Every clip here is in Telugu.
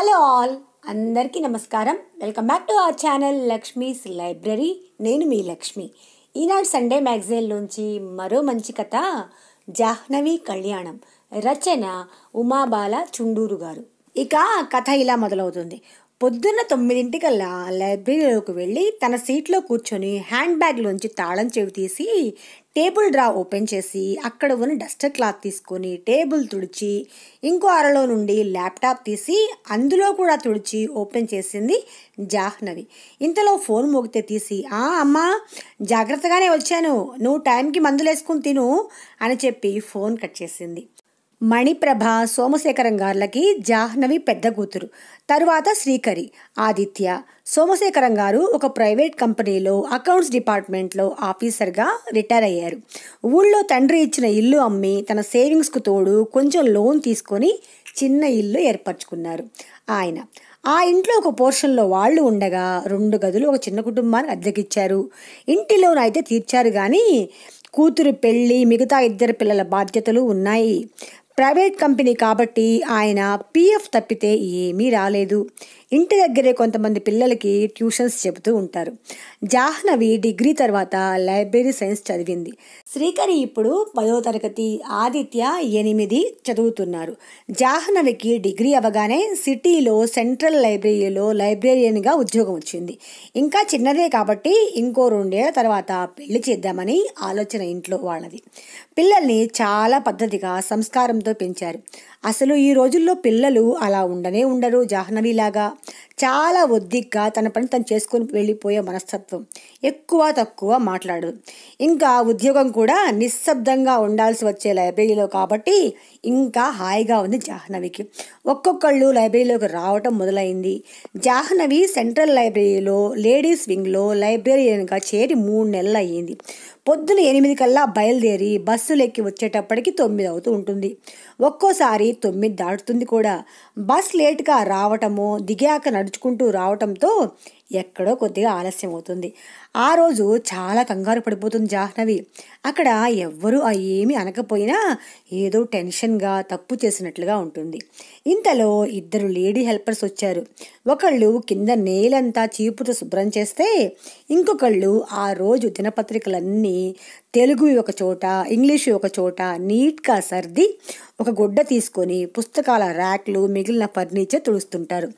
హలో ఆల్ అందరికీ నమస్కారం welcome back to our channel Lakshmi's library నేను మీ లక్ష్మి ఈనాడు సండే మ్యాగజైన్లోంచి మరో మంచి కథ జాహ్నవి కళ్యాణం రచన ఉమాబాల చుండూరు గారు ఇక కథ ఇలా మొదలవుతుంది పొద్దున్న తొమ్మిదింటికల్లా లైబ్రరీలోకి వెళ్ళి తన సీట్లో కూర్చొని హ్యాండ్ బ్యాగ్లోంచి తాళం చెవి తీసి టేబుల్ డ్రా ఓపెన్ చేసి అక్కడ ఉన్న డస్టర్ క్లాత్ తీసుకొని టేబుల్ తుడిచి ఇంకో అరలో నుండి ల్యాప్టాప్ తీసి అందులో కూడా తుడిచి ఓపెన్ చేసింది జాహ్నవి ఇంతలో ఫోన్ మోగితే తీసి ఆ అమ్మా జాగ్రత్తగానే వచ్చాను నువ్వు టైంకి మందులు వేసుకుని తిను అని చెప్పి ఫోన్ కట్ చేసింది మణిప్రభ సోమశేఖరం గార్లకి జాహ్నవి పెద్ద కూతురు తరువాత శ్రీకరి ఆదిత్య సోమశేఖరం గారు ఒక ప్రైవేట్ కంపెనీలో అకౌంట్స్ డిపార్ట్మెంట్లో ఆఫీసర్గా రిటైర్ అయ్యారు ఊళ్ళో తండ్రి ఇచ్చిన ఇల్లు అమ్మి తన సేవింగ్స్కు తోడు కొంచెం లోన్ తీసుకొని చిన్న ఇల్లు ఏర్పరచుకున్నారు ఆయన ఆ ఇంట్లో ఒక పోర్షన్లో వాళ్ళు ఉండగా రెండు గదులు ఒక చిన్న కుటుంబానికి అద్దెకిచ్చారు ఇంటిలోనైతే అయితే తీర్చారు కానీ కూతురు పెళ్ళి మిగతా ఇద్దరు పిల్లల బాధ్యతలు ఉన్నాయి ప్రైవేట్ కంపెనీ కాబట్టి ఆయన పీఎఫ్ తప్పితే ఏమీ రాలేదు ఇంటి దగ్గరే కొంతమంది పిల్లలకి ట్యూషన్స్ చెబుతూ ఉంటారు జాహ్నవి డిగ్రీ తర్వాత లైబ్రరీ సైన్స్ చదివింది శ్రీకరి ఇప్పుడు పదో తరగతి ఆదిత్య ఎనిమిది చదువుతున్నారు జాహ్నవికి డిగ్రీ అవగానే సిటీలో సెంట్రల్ లైబ్రరీలో లైబ్రేరియన్గా ఉద్యోగం వచ్చింది ఇంకా చిన్నదే కాబట్టి ఇంకో రెండేళ్ల తర్వాత పెళ్లి చేద్దామని ఆలోచన ఇంట్లో వాళ్ళది పిల్లల్ని చాలా పద్ధతిగా సంస్కారంతో పెంచారు అసలు ఈ రోజుల్లో పిల్లలు అలా ఉండనే ఉండరు జాహ్నవిలాగా చాలా ఒద్దిగ్గా తన పని తను చేసుకుని వెళ్ళిపోయే మనస్తత్వం ఎక్కువ తక్కువ మాట్లాడదు ఇంకా ఉద్యోగం కూడా నిశ్శబ్దంగా ఉండాల్సి వచ్చే లైబ్రరీలో కాబట్టి ఇంకా హాయిగా ఉంది జాహ్నవికి ఒక్కొక్కళ్ళు లైబ్రరీలోకి రావటం మొదలైంది జాహ్నవి సెంట్రల్ లైబ్రరీలో లేడీస్ వింగ్లో లైబ్రరీగా చేరి మూడు నెలలు అయ్యింది పొద్దున ఎనిమిది కల్లా బయలుదేరి బస్సులు ఎక్కి వచ్చేటప్పటికి తొమ్మిది అవుతూ ఉంటుంది ఒక్కోసారి తొమ్మిది దాటుతుంది కూడా బస్ లేట్గా రావటము దిగాక నడుచుకుంటూ రావటంతో ఎక్కడో కొద్దిగా ఆలస్యం అవుతుంది ఆ రోజు చాలా కంగారు పడిపోతుంది జాహ్నవి అక్కడ ఎవ్వరూ ఏమీ అనకపోయినా ఏదో టెన్షన్గా తప్పు చేసినట్లుగా ఉంటుంది ఇంతలో ఇద్దరు లేడీ హెల్పర్స్ వచ్చారు ఒకళ్ళు కింద నేలంతా చీపుతో శుభ్రం చేస్తే ఇంకొకళ్ళు ఆ రోజు దినపత్రికలన్నీ తెలుగు ఒక చోట ఇంగ్లీషు ఒక చోట నీట్గా సర్ది ఒక గుడ్డ తీసుకొని పుస్తకాల ర్యాక్లు మిగిలిన ఫర్నిచర్ తుడుస్తుంటారు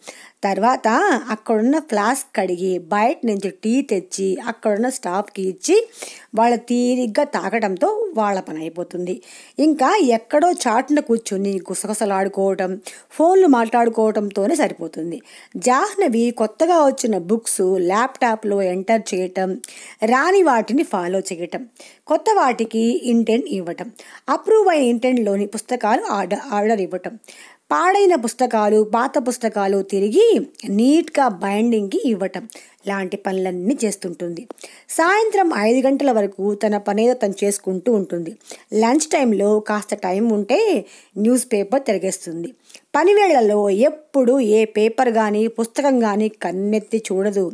తర్వాత అక్కడున్న ఫ్లాస్క్ కడిగి బయట నుంచి టీ తెచ్చి అక్కడున్న స్టాఫ్కి ఇచ్చి వాళ్ళ తీరిగ్గా తాగడంతో వాళ్ళ పని అయిపోతుంది ఇంకా ఎక్కడో చాటున కూర్చుని గుసగుసలాడుకోవటం ఫోన్లు మాట్లాడుకోవటంతోనే సరిపోతుంది జాహ్నవి కొత్తగా వచ్చిన బుక్స్ ల్యాప్టాప్లో ఎంటర్ చేయటం రాని వాటిని ఫాలో చేయటం కొత్త వాటికి ఇంటెంట్ ఇవ్వటం అప్రూవ్ అయిన ఇంటెంట్లోని పుస్తకాలు ఆర్డర్ ఆర్డర్ ఇవ్వటం పాడైన పుస్తకాలు పాత పుస్తకాలు తిరిగి నీట్గా బైండింగ్కి ఇవ్వటం లాంటి పనులన్నీ చేస్తుంటుంది సాయంత్రం ఐదు గంటల వరకు తన పనేదో తను చేసుకుంటూ ఉంటుంది లంచ్ టైంలో కాస్త టైం ఉంటే న్యూస్ పేపర్ తిరిగేస్తుంది పనివేళ్లలో ఎప్పుడు ఏ పేపర్ కానీ పుస్తకం కానీ కన్నెత్తి చూడదు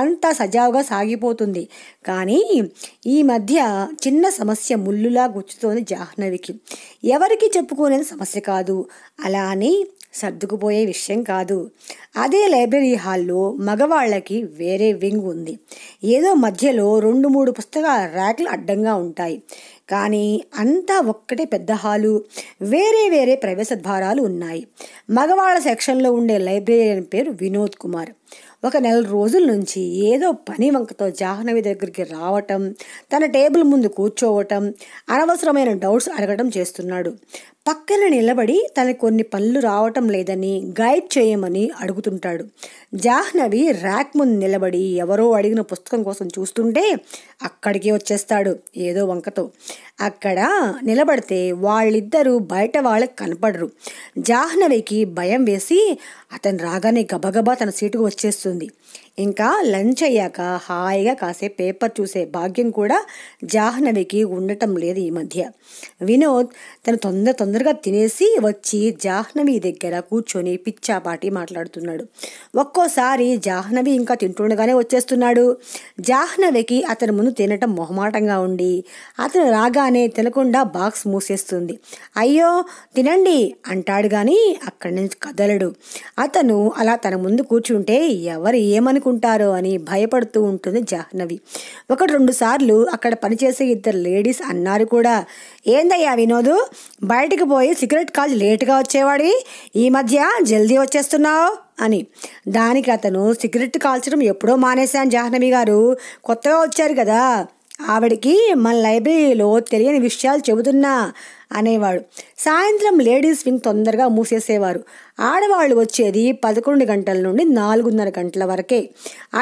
అంతా సజావుగా సాగిపోతుంది కానీ ఈ మధ్య చిన్న సమస్య ముళ్ళులా గుచ్చుతోంది జాహ్నవికి ఎవరికి చెప్పుకోలేని సమస్య కాదు అలా అని సర్దుకుపోయే విషయం కాదు అదే లైబ్రరీ హాల్లో మగవాళ్ళకి వేరే వింగ్ ఉంది ఏదో మధ్యలో రెండు మూడు పుస్తకాల ర్యాక్లు అడ్డంగా ఉంటాయి కానీ అంతా ఒక్కటే పెద్ద హాలు వేరే వేరే ప్రవేశ ద్వారాలు ఉన్నాయి మగవాళ్ళ సెక్షన్లో ఉండే లైబ్రరీ పేరు వినోద్ కుమార్ ఒక నెల రోజుల నుంచి ఏదో పని వంకతో జాహ్నవి దగ్గరికి రావటం తన టేబుల్ ముందు కూర్చోవటం అనవసరమైన డౌట్స్ అడగటం చేస్తున్నాడు పక్కన నిలబడి తనకు కొన్ని పనులు రావటం లేదని గైడ్ చేయమని అడుగుతుంటాడు జాహ్నవి ర్యాక్ ముందు నిలబడి ఎవరో అడిగిన పుస్తకం కోసం చూస్తుంటే అక్కడికే వచ్చేస్తాడు ఏదో వంకతో అక్కడ నిలబడితే వాళ్ళిద్దరూ బయట వాళ్ళకి కనపడరు జాహ్నవికి భయం వేసి అతను రాగానే గబగబా తన సీటుకు వచ్చేస్తుంది ఇంకా లంచ్ అయ్యాక హాయిగా కాసే పేపర్ చూసే భాగ్యం కూడా జాహ్నవికి ఉండటం లేదు ఈ మధ్య వినోద్ తను తొందర తొందరగా తినేసి వచ్చి జాహ్నవి దగ్గర కూర్చొని పిచ్చాపాటి మాట్లాడుతున్నాడు ఒక్కోసారి జాహ్నవి ఇంకా తింటుండగానే వచ్చేస్తున్నాడు జాహ్నవికి అతని ముందు తినటం మొహమాటంగా ఉండి అతను రాగానే తినకుండా బాక్స్ మూసేస్తుంది అయ్యో తినండి అంటాడు కానీ అక్కడి నుంచి కదలడు అతను అలా తన ముందు కూర్చుంటే ఎవరు ఏమను ఏమనుకుంటారో అని భయపడుతూ ఉంటుంది జాహ్నవి ఒకటి రెండు సార్లు అక్కడ పనిచేసే ఇద్దరు లేడీస్ అన్నారు కూడా ఏందయ్యా వినోదు బయటకు పోయి సిగరెట్ కాల్చి లేటుగా వచ్చేవాడి ఈ మధ్య జల్దీ వచ్చేస్తున్నావు అని దానికి అతను సిగరెట్ కాల్చడం ఎప్పుడో మానేశాను జాహ్నవి గారు కొత్తగా వచ్చారు కదా ఆవిడకి మన లైబ్రరీలో తెలియని విషయాలు చెబుతున్నా అనేవాడు సాయంత్రం లేడీస్ వింగ్ తొందరగా మూసేసేవారు ఆడవాళ్ళు వచ్చేది పదకొండు గంటల నుండి నాలుగున్నర గంటల వరకే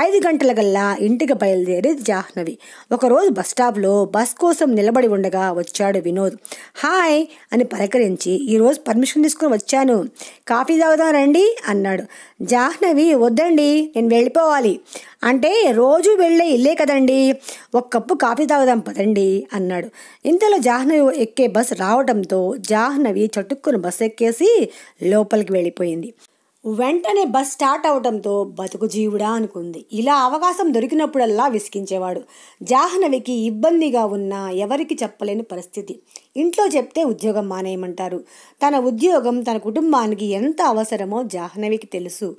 ఐదు గంటల గల్లా ఇంటికి బయలుదేరేది జాహ్నవి ఒకరోజు బస్టాప్లో బస్ కోసం నిలబడి ఉండగా వచ్చాడు వినోద్ హాయ్ అని పలకరించి ఈరోజు పర్మిషన్ తీసుకుని వచ్చాను కాఫీ తాగుదాం రండి అన్నాడు జాహ్నవి వద్దండి నేను వెళ్ళిపోవాలి అంటే రోజు వెళ్ళే ఇల్లే కదండి ఒక కప్పు కాఫీ తాగుదాం పదండి అన్నాడు ఇంతలో జాహ్నవి ఎక్కే బస్ రావు రావడంతో జాహ్నవి చటుక్కును బస్ ఎక్కేసి లోపలికి వెళ్ళిపోయింది వెంటనే బస్ స్టార్ట్ అవడంతో బతుకు జీవుడా అనుకుంది ఇలా అవకాశం దొరికినప్పుడల్లా విసికించేవాడు జాహ్నవికి ఇబ్బందిగా ఉన్న ఎవరికి చెప్పలేని పరిస్థితి ఇంట్లో చెప్తే ఉద్యోగం మానేయమంటారు తన ఉద్యోగం తన కుటుంబానికి ఎంత అవసరమో జాహ్నవికి తెలుసు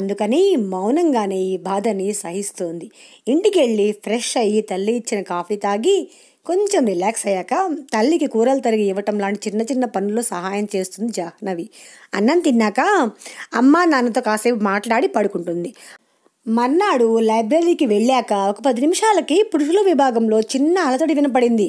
అందుకని మౌనంగానే ఈ బాధని సహిస్తోంది ఇంటికెళ్ళి ఫ్రెష్ అయ్యి తల్లి ఇచ్చిన కాఫీ తాగి కొంచెం రిలాక్స్ అయ్యాక తల్లికి కూరలు తరిగి ఇవ్వటం లాంటి చిన్న చిన్న పనుల్లో సహాయం చేస్తుంది జాహ్నవి అన్నం తిన్నాక అమ్మ నాన్నతో కాసేపు మాట్లాడి పడుకుంటుంది మన్నాడు లైబ్రరీకి వెళ్ళాక ఒక పది నిమిషాలకి పురుషుల విభాగంలో చిన్న అలతడి వినపడింది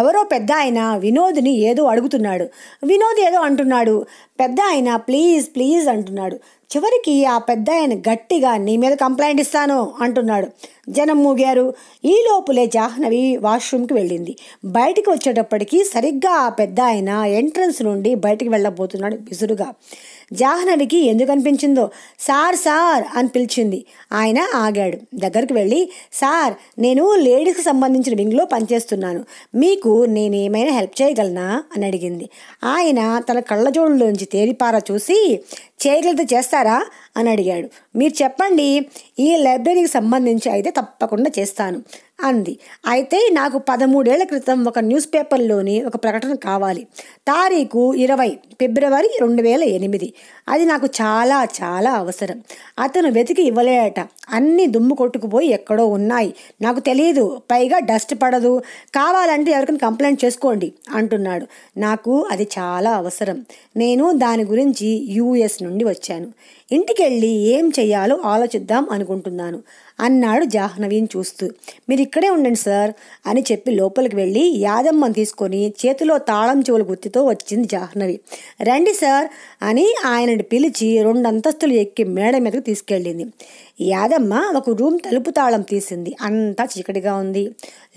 ఎవరో పెద్ద ఆయన వినోద్ని ఏదో అడుగుతున్నాడు వినోద్ ఏదో అంటున్నాడు పెద్ద ఆయన ప్లీజ్ ప్లీజ్ అంటున్నాడు చివరికి ఆ పెద్ద ఆయన గట్టిగా నీ మీద కంప్లైంట్ ఇస్తాను అంటున్నాడు జనం మూగారు ఈ లోపులే జాహ్నవి వాష్రూమ్కి వెళ్ళింది బయటికి వచ్చేటప్పటికి సరిగ్గా ఆ పెద్ద ఆయన ఎంట్రన్స్ నుండి బయటికి వెళ్ళబోతున్నాడు బిసురుగా జాహ్నడికి ఎందుకు అనిపించిందో సార్ సార్ అని పిలిచింది ఆయన ఆగాడు దగ్గరికి వెళ్ళి సార్ నేను లేడీస్కి సంబంధించిన వింగ్లో పనిచేస్తున్నాను మీకు నేనేమైనా హెల్ప్ చేయగలనా అని అడిగింది ఆయన తన కళ్ళజోడులోంచి తేలిపారా చూసి చేయగలిగితే చేస్తారా అని అడిగాడు మీరు చెప్పండి ఈ లైబ్రరీకి సంబంధించి అయితే తప్పకుండా చేస్తాను అంది అయితే నాకు పదమూడేళ్ల క్రితం ఒక న్యూస్ పేపర్లోని ఒక ప్రకటన కావాలి తారీఖు ఇరవై ఫిబ్రవరి రెండు వేల ఎనిమిది అది నాకు చాలా చాలా అవసరం అతను వెతికి ఇవ్వలేట అన్నీ దుమ్ము కొట్టుకుపోయి ఎక్కడో ఉన్నాయి నాకు తెలియదు పైగా డస్ట్ పడదు కావాలంటే ఎవరికైనా కంప్లైంట్ చేసుకోండి అంటున్నాడు నాకు అది చాలా అవసరం నేను దాని గురించి యూఎస్ నుండి వచ్చాను ఇంటికెళ్ళి ఏం చేయాలో ఆలోచిద్దాం అనుకుంటున్నాను అన్నాడు జాహ్నవీని చూస్తూ మీరు ఇక్కడే ఉండండి సార్ అని చెప్పి లోపలికి వెళ్ళి యాదమ్మను తీసుకొని చేతిలో తాళం చెవుల గుత్తితో వచ్చింది జాహ్నవి రండి సార్ అని ఆయనని పిలిచి రెండు అంతస్తులు ఎక్కి మేడ మీదకు తీసుకెళ్ళింది యాదమ్మ ఒక రూమ్ తలుపు తాళం తీసింది అంతా చీకటిగా ఉంది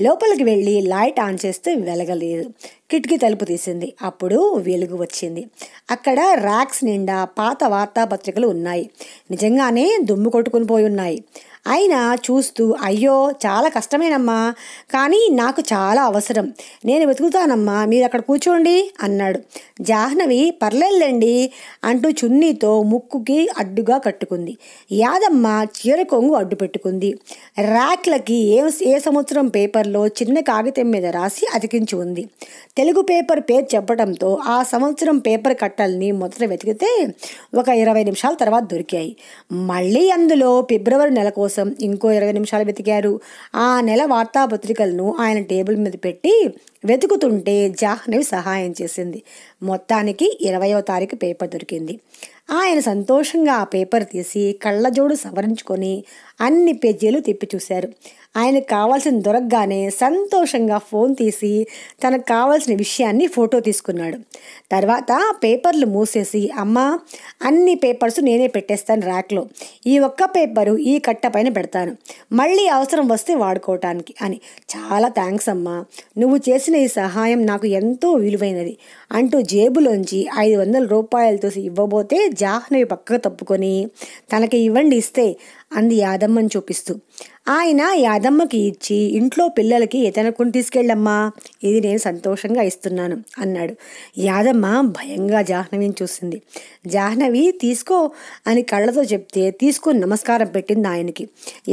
లోపలికి వెళ్ళి లైట్ ఆన్ చేస్తే వెలగలేదు కిటికీ తలుపు తీసింది అప్పుడు వెలుగు వచ్చింది అక్కడ ర్యాక్స్ నిండా పాత వార్తాపత్రికలు ఉన్నాయి నిజంగానే దుమ్ము కొట్టుకుని పోయి ఉన్నాయి అయినా చూస్తూ అయ్యో చాలా కష్టమేనమ్మా కానీ నాకు చాలా అవసరం నేను వెతుకుతానమ్మా మీరు అక్కడ కూర్చోండి అన్నాడు జాహ్నవి పర్లేదులేండి అంటూ చున్నీతో ముక్కుకి అడ్డుగా కట్టుకుంది యాదమ్మ చీర కొంగు అడ్డు పెట్టుకుంది ర్యాక్లకి ఏ ఏ సంవత్సరం పేపర్లో చిన్న కాగితం మీద రాసి అతికించి ఉంది తెలుగు పేపర్ పేరు చెప్పడంతో ఆ సంవత్సరం పేపర్ కట్టల్ని మొదట వెతికితే ఒక ఇరవై నిమిషాల తర్వాత దొరికాయి మళ్ళీ అందులో ఫిబ్రవరి నెల కోసం కోసం ఇంకో ఇరవై నిమిషాలు వెతికారు ఆ నెల వార్తాపత్రికలను ఆయన టేబుల్ మీద పెట్టి వెతుకుతుంటే జాహ్నవి సహాయం చేసింది మొత్తానికి ఇరవయో తారీఖు పేపర్ దొరికింది ఆయన సంతోషంగా ఆ పేపర్ తీసి కళ్ళజోడు సవరించుకొని అన్ని పేజీలు తిప్పి చూశారు ఆయనకు కావాల్సిన దొరకగానే సంతోషంగా ఫోన్ తీసి తనకు కావాల్సిన విషయాన్ని ఫోటో తీసుకున్నాడు తర్వాత పేపర్లు మూసేసి అమ్మ అన్ని పేపర్స్ నేనే పెట్టేస్తాను ర్యాక్లో ఈ ఒక్క పేపరు ఈ కట్ట పైన పెడతాను మళ్ళీ అవసరం వస్తే వాడుకోవటానికి అని చాలా థ్యాంక్స్ అమ్మా నువ్వు చేసిన ఈ సహాయం నాకు ఎంతో విలువైనది అంటూ జేబులోంచి ఐదు వందల రూపాయలతో ఇవ్వబోతే జాహ్నవి పక్కకు తప్పుకొని తనకి ఇవ్వండి ఇస్తే అంది యాదమ్మని చూపిస్తూ ఆయన యాదమ్మకి ఇచ్చి ఇంట్లో పిల్లలకి ఎతనకుని తీసుకెళ్ళమ్మా ఇది నేను సంతోషంగా ఇస్తున్నాను అన్నాడు యాదమ్మ భయంగా జాహ్నవిని చూసింది జాహ్నవి తీసుకో అని కళ్ళతో చెప్తే తీసుకుని నమస్కారం పెట్టింది ఆయనకి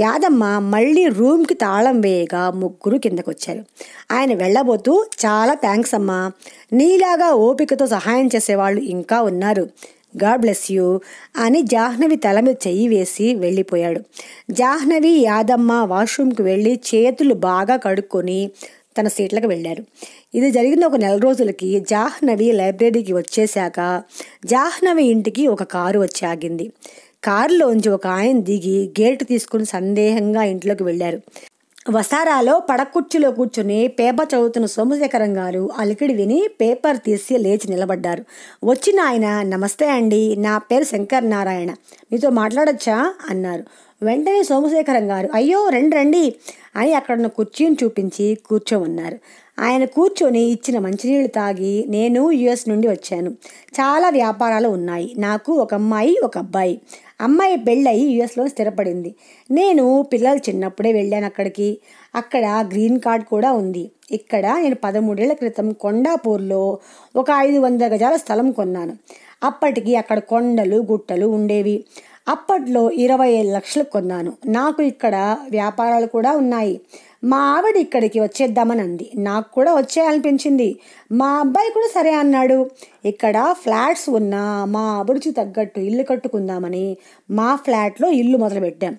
యాదమ్మ మళ్ళీ రూమ్కి తాళం వేయగా ముగ్గురు కిందకొచ్చారు ఆయన వెళ్ళబోతూ చాలా థ్యాంక్స్ అమ్మా నీలాగా ఓపికతో సహాయం చేసేవాళ్ళు ఇంకా ఉన్నారు గాడ్ బ్లెస్ యూ అని జాహ్నవి తల మీద చెయ్యి వేసి వెళ్ళిపోయాడు జాహ్నవి యాదమ్మ వాష్రూమ్కి వెళ్ళి చేతులు బాగా కడుక్కొని తన సీట్లకు వెళ్ళారు ఇది జరిగిన ఒక నెల రోజులకి జాహ్నవి లైబ్రరీకి వచ్చేశాక జాహ్నవి ఇంటికి ఒక కారు వచ్చి ఆగింది కారులోంచి ఒక ఆయన దిగి గేటు తీసుకుని సందేహంగా ఇంట్లోకి వెళ్ళారు వసారాలో పడకుర్చీలో కూర్చొని పేపర్ చదువుతున్న సోమశేఖరం గారు అలికిడి విని పేపర్ తీసి లేచి నిలబడ్డారు వచ్చిన ఆయన నమస్తే అండి నా పేరు శంకర్ నారాయణ మీతో మాట్లాడచ్చా అన్నారు వెంటనే సోమశేఖరం గారు అయ్యో రండి రండి అని అక్కడున్న కుర్చీని చూపించి కూర్చోమన్నారు ఆయన కూర్చొని ఇచ్చిన మంచినీళ్ళు తాగి నేను యుఎస్ నుండి వచ్చాను చాలా వ్యాపారాలు ఉన్నాయి నాకు ఒక అమ్మాయి ఒక అబ్బాయి అమ్మాయి పెళ్ళయి యుఎస్లో స్థిరపడింది నేను పిల్లలు చిన్నప్పుడే వెళ్ళాను అక్కడికి అక్కడ గ్రీన్ కార్డ్ కూడా ఉంది ఇక్కడ నేను పదమూడేళ్ల క్రితం కొండాపూర్లో ఒక ఐదు వందల గజాల స్థలం కొన్నాను అప్పటికి అక్కడ కొండలు గుట్టలు ఉండేవి అప్పట్లో ఇరవై ఐదు లక్షలు కొన్నాను నాకు ఇక్కడ వ్యాపారాలు కూడా ఉన్నాయి మా ఆవిడ ఇక్కడికి వచ్చేద్దామనంది నాకు కూడా వచ్చేయాలనిపించింది మా అబ్బాయి కూడా సరే అన్నాడు ఇక్కడ ఫ్లాట్స్ ఉన్నా మా అభిరుచి తగ్గట్టు ఇల్లు కట్టుకుందామని మా ఫ్లాట్లో ఇల్లు మొదలుపెట్టాం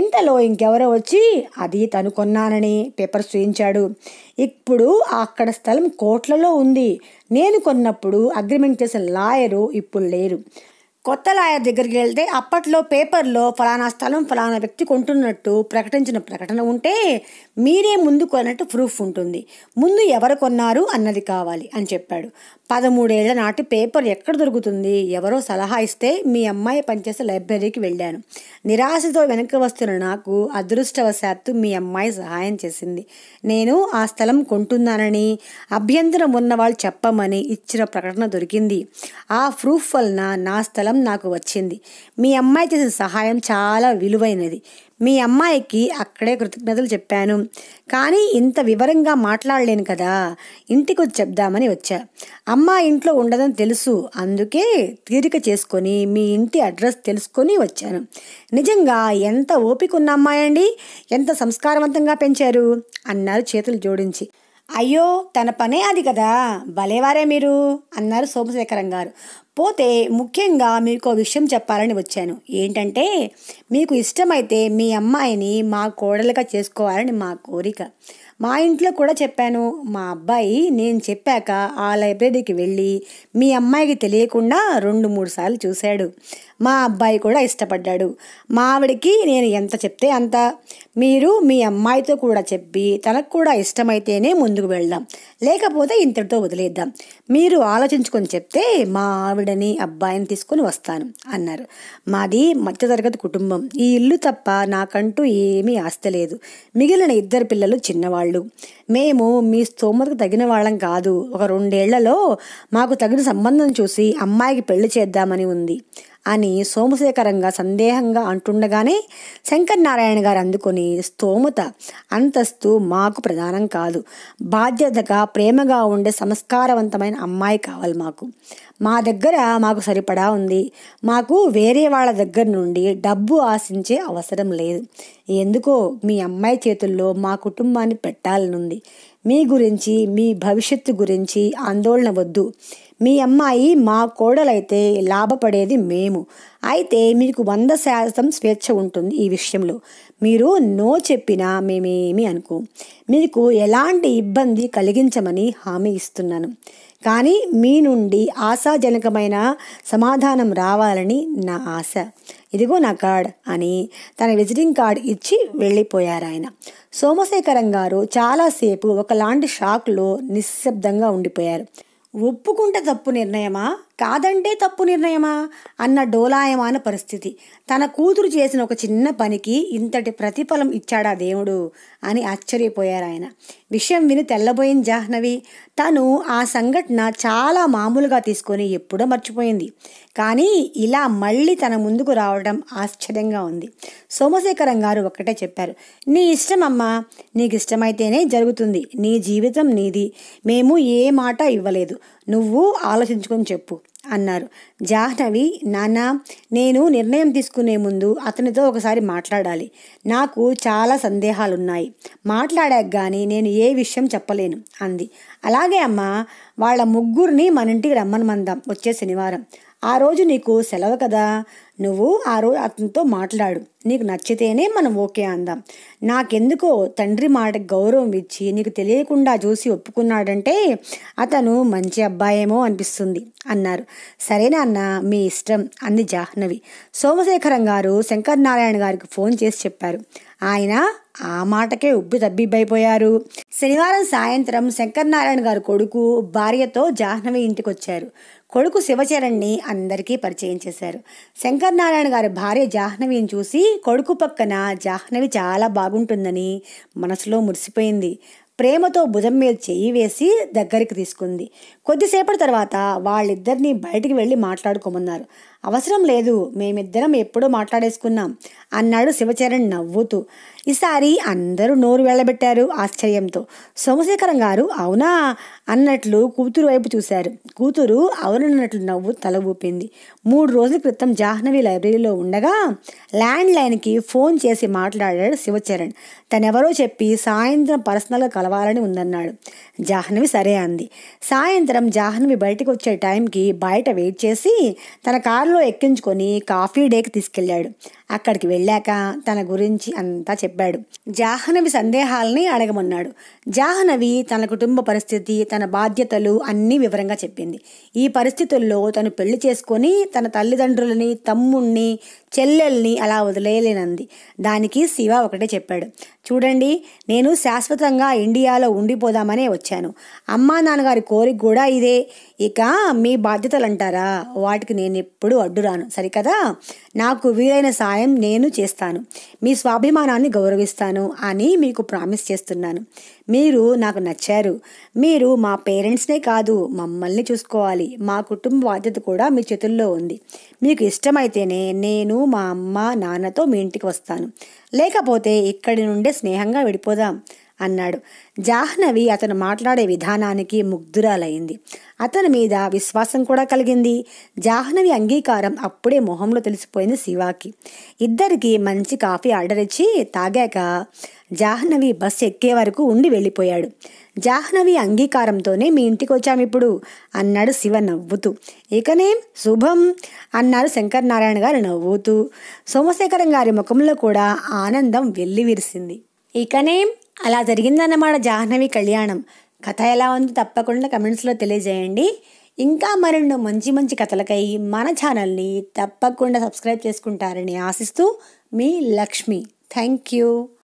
ఇంతలో ఇంకెవరో వచ్చి అది తను కొన్నానని పేపర్ చూయించాడు ఇప్పుడు అక్కడ స్థలం కోట్లలో ఉంది నేను కొన్నప్పుడు అగ్రిమెంట్ చేసిన లాయరు ఇప్పుడు లేరు కొత్త లాయర్ దగ్గరికి వెళ్తే అప్పట్లో పేపర్లో ఫలానా స్థలం ఫలానా వ్యక్తి కొంటున్నట్టు ప్రకటించిన ప్రకటన ఉంటే మీరే ముందు కొన్నట్టు ప్రూఫ్ ఉంటుంది ముందు ఎవరు కొన్నారు అన్నది కావాలి అని చెప్పాడు పదమూడేళ్ల నాటి పేపర్ ఎక్కడ దొరుకుతుంది ఎవరో సలహా ఇస్తే మీ అమ్మాయి పనిచేసే లైబ్రరీకి వెళ్ళాను నిరాశతో వెనక్కి వస్తున్న నాకు అదృష్టవశాత్తు మీ అమ్మాయి సహాయం చేసింది నేను ఆ స్థలం కొంటున్నానని అభ్యంతరం ఉన్న వాళ్ళు చెప్పమని ఇచ్చిన ప్రకటన దొరికింది ఆ ప్రూఫ్ వలన నా స్థలం ఉద్యోగం నాకు వచ్చింది మీ అమ్మాయి చేసిన సహాయం చాలా విలువైనది మీ అమ్మాయికి అక్కడే కృతజ్ఞతలు చెప్పాను కానీ ఇంత వివరంగా మాట్లాడలేను కదా ఇంటికి వచ్చి చెప్దామని వచ్చా అమ్మ ఇంట్లో ఉండదని తెలుసు అందుకే తీరిక చేసుకొని మీ ఇంటి అడ్రస్ తెలుసుకొని వచ్చాను నిజంగా ఎంత ఓపిక ఉన్న అమ్మాయండి ఎంత సంస్కారవంతంగా పెంచారు అన్నారు చేతులు జోడించి అయ్యో తన పనే అది కదా భలేవారే మీరు అన్నారు సోమశేఖరం గారు పోతే ముఖ్యంగా మీకు విషయం చెప్పాలని వచ్చాను ఏంటంటే మీకు ఇష్టమైతే మీ అమ్మాయిని మా కోడలుగా చేసుకోవాలని మా కోరిక మా ఇంట్లో కూడా చెప్పాను మా అబ్బాయి నేను చెప్పాక ఆ లైబ్రరీకి వెళ్ళి మీ అమ్మాయికి తెలియకుండా రెండు మూడు సార్లు చూశాడు మా అబ్బాయి కూడా ఇష్టపడ్డాడు మా ఆవిడికి నేను ఎంత చెప్తే అంత మీరు మీ అమ్మాయితో కూడా చెప్పి తనకు కూడా ఇష్టమైతేనే ముందుకు వెళ్దాం లేకపోతే ఇంతటితో వదిలేద్దాం మీరు ఆలోచించుకొని చెప్తే మా ఆవిడని అబ్బాయిని తీసుకొని వస్తాను అన్నారు మాది మధ్యతరగతి కుటుంబం ఈ ఇల్లు తప్ప నాకంటూ ఏమీ ఆస్తి లేదు మిగిలిన ఇద్దరు పిల్లలు చిన్నవాళ్ళు వాళ్ళు మేము మీ స్తోమతకు తగిన వాళ్ళం కాదు ఒక రెండేళ్లలో మాకు తగిన సంబంధం చూసి అమ్మాయికి పెళ్లి చేద్దామని ఉంది అని సోమశేఖరంగా సందేహంగా అంటుండగానే శంకర్ నారాయణ గారు అందుకొని స్తోమత అంతస్తు మాకు ప్రధానం కాదు బాధ్యతగా ప్రేమగా ఉండే సంస్కారవంతమైన అమ్మాయి కావాలి మాకు మా దగ్గర మాకు సరిపడా ఉంది మాకు వేరే వాళ్ళ దగ్గర నుండి డబ్బు ఆశించే అవసరం లేదు ఎందుకో మీ అమ్మాయి చేతుల్లో మా కుటుంబాన్ని పెట్టాలనుంది మీ గురించి మీ భవిష్యత్తు గురించి ఆందోళన వద్దు మీ అమ్మాయి మా కోడలైతే లాభపడేది మేము అయితే మీకు వంద శాతం స్వేచ్ఛ ఉంటుంది ఈ విషయంలో మీరు నో చెప్పినా మేమేమి అనుకో మీకు ఎలాంటి ఇబ్బంది కలిగించమని హామీ ఇస్తున్నాను కానీ మీ నుండి ఆశాజనకమైన సమాధానం రావాలని నా ఆశ ఇదిగో నా కార్డ్ అని తన విజిటింగ్ కార్డ్ ఇచ్చి వెళ్ళిపోయారు ఆయన సోమశేఖరం గారు చాలాసేపు ఒకలాంటి షాక్లో నిశ్శబ్దంగా ఉండిపోయారు ఒప్పుకుంటే తప్పు నిర్ణయమా కాదంటే తప్పు నిర్ణయమా అన్న డోలాయమాన పరిస్థితి తన కూతురు చేసిన ఒక చిన్న పనికి ఇంతటి ప్రతిఫలం ఇచ్చాడా దేవుడు అని ఆశ్చర్యపోయారు ఆయన విషయం విని తెల్లబోయింది జాహ్నవి తను ఆ సంఘటన చాలా మామూలుగా తీసుకొని ఎప్పుడో మర్చిపోయింది కానీ ఇలా మళ్ళీ తన ముందుకు రావడం ఆశ్చర్యంగా ఉంది సోమశేఖరం గారు ఒక్కటే చెప్పారు నీ ఇష్టం అమ్మా నీకు ఇష్టమైతేనే జరుగుతుంది నీ జీవితం నీది మేము ఏ మాట ఇవ్వలేదు నువ్వు ఆలోచించుకొని చెప్పు అన్నారు జాహ్నవి నాన్న నేను నిర్ణయం తీసుకునే ముందు అతనితో ఒకసారి మాట్లాడాలి నాకు చాలా సందేహాలున్నాయి మాట్లాడాక కానీ నేను ఏ విషయం చెప్పలేను అంది అలాగే అమ్మ వాళ్ళ ముగ్గురిని మన ఇంటికి రమ్మనమందాం వచ్చే శనివారం ఆ రోజు నీకు సెలవు కదా నువ్వు ఆ రోజు అతనితో మాట్లాడు నీకు నచ్చితేనే మనం ఓకే అందాం నాకెందుకో తండ్రి మాట గౌరవం ఇచ్చి నీకు తెలియకుండా చూసి ఒప్పుకున్నాడంటే అతను మంచి అబ్బాయేమో అనిపిస్తుంది అన్నారు సరేనా అన్న మీ ఇష్టం అంది జాహ్నవి సోమశేఖరం గారు శంకర్ నారాయణ గారికి ఫోన్ చేసి చెప్పారు ఆయన ఆ మాటకే ఉబ్బి తబ్బిబ్బైపోయారు శనివారం సాయంత్రం శంకర్ నారాయణ గారు కొడుకు భార్యతో జాహ్నవి ఇంటికొచ్చారు కొడుకు శివచరణ్ని అందరికీ పరిచయం చేశారు శంకర్నారాయణ గారి భార్య జాహ్నవిని చూసి కొడుకు పక్కన జాహ్నవి చాలా బాగుంటుందని మనసులో మురిసిపోయింది ప్రేమతో భుజం మీద చెయ్యి వేసి దగ్గరికి తీసుకుంది కొద్దిసేపటి తర్వాత వాళ్ళిద్దరినీ బయటికి వెళ్ళి మాట్లాడుకోమన్నారు అవసరం లేదు మేమిద్దరం ఎప్పుడో మాట్లాడేసుకున్నాం అన్నాడు శివచరణ్ నవ్వుతూ ఈసారి అందరూ నోరు వెళ్ళబెట్టారు ఆశ్చర్యంతో సోమశేఖరం గారు అవునా అన్నట్లు కూతురు వైపు చూశారు కూతురు అవునన్నట్లు నవ్వు తల ఊపింది మూడు రోజుల క్రితం జాహ్నవి లైబ్రరీలో ఉండగా ల్యాండ్ లైన్కి ఫోన్ చేసి మాట్లాడాడు శివచరణ్ తనెవరో చెప్పి సాయంత్రం పర్సనల్గా కలవాలని ఉందన్నాడు జాహ్నవి సరే అంది సాయంత్రం జాహ్నవి బయటకు వచ్చే టైంకి బయట వెయిట్ చేసి తన కారులో ఆటోలో ఎక్కించుకొని కాఫీ డేకి తీసుకెళ్లాడు అక్కడికి వెళ్ళాక తన గురించి అంతా చెప్పాడు జాహ్నవి సందేహాలని అడగమన్నాడు జాహ్నవి తన కుటుంబ పరిస్థితి తన బాధ్యతలు అన్నీ వివరంగా చెప్పింది ఈ పరిస్థితుల్లో తను పెళ్లి చేసుకొని తన తల్లిదండ్రులని తమ్ముణ్ణి చెల్లెల్ని అలా వదిలేయలేనంది దానికి శివ ఒకటే చెప్పాడు చూడండి నేను శాశ్వతంగా ఇండియాలో ఉండిపోదామనే వచ్చాను అమ్మా నాన్నగారి కోరిక కూడా ఇదే ఇక మీ బాధ్యతలు అంటారా వాటికి నేను ఎప్పుడూ అడ్డురాను సరికదా నాకు వీలైన సాయం సహాయం నేను చేస్తాను మీ స్వాభిమానాన్ని గౌరవిస్తాను అని మీకు ప్రామిస్ చేస్తున్నాను మీరు నాకు నచ్చారు మీరు మా పేరెంట్స్నే కాదు మమ్మల్ని చూసుకోవాలి మా కుటుంబ బాధ్యత కూడా మీ చేతుల్లో ఉంది మీకు ఇష్టమైతేనే నేను మా అమ్మ నాన్నతో మీ ఇంటికి వస్తాను లేకపోతే ఇక్కడి నుండే స్నేహంగా విడిపోదాం అన్నాడు జాహ్నవి అతను మాట్లాడే విధానానికి ముగ్ధురాలైంది అతని మీద విశ్వాసం కూడా కలిగింది జాహ్నవి అంగీకారం అప్పుడే మొహంలో తెలిసిపోయింది శివాకి ఇద్దరికి మంచి కాఫీ ఆర్డర్ ఇచ్చి తాగాక జాహ్నవి బస్ ఎక్కే వరకు ఉండి వెళ్ళిపోయాడు జాహ్నవి అంగీకారంతోనే మీ ఇంటికి వచ్చాము ఇప్పుడు అన్నాడు శివ నవ్వుతూ ఇకనేం శుభం అన్నారు నారాయణ గారు నవ్వుతూ సోమశేఖరం గారి ముఖంలో కూడా ఆనందం వెళ్ళివిరిసింది ఇకనేం అలా జరిగిందన్నమాట జాహ్నవి కళ్యాణం కథ ఎలా ఉందో తప్పకుండా కమెంట్స్లో తెలియజేయండి ఇంకా మరెండు మంచి మంచి కథలకై మన ఛానల్ని తప్పకుండా సబ్స్క్రైబ్ చేసుకుంటారని ఆశిస్తూ మీ లక్ష్మి థ్యాంక్ యూ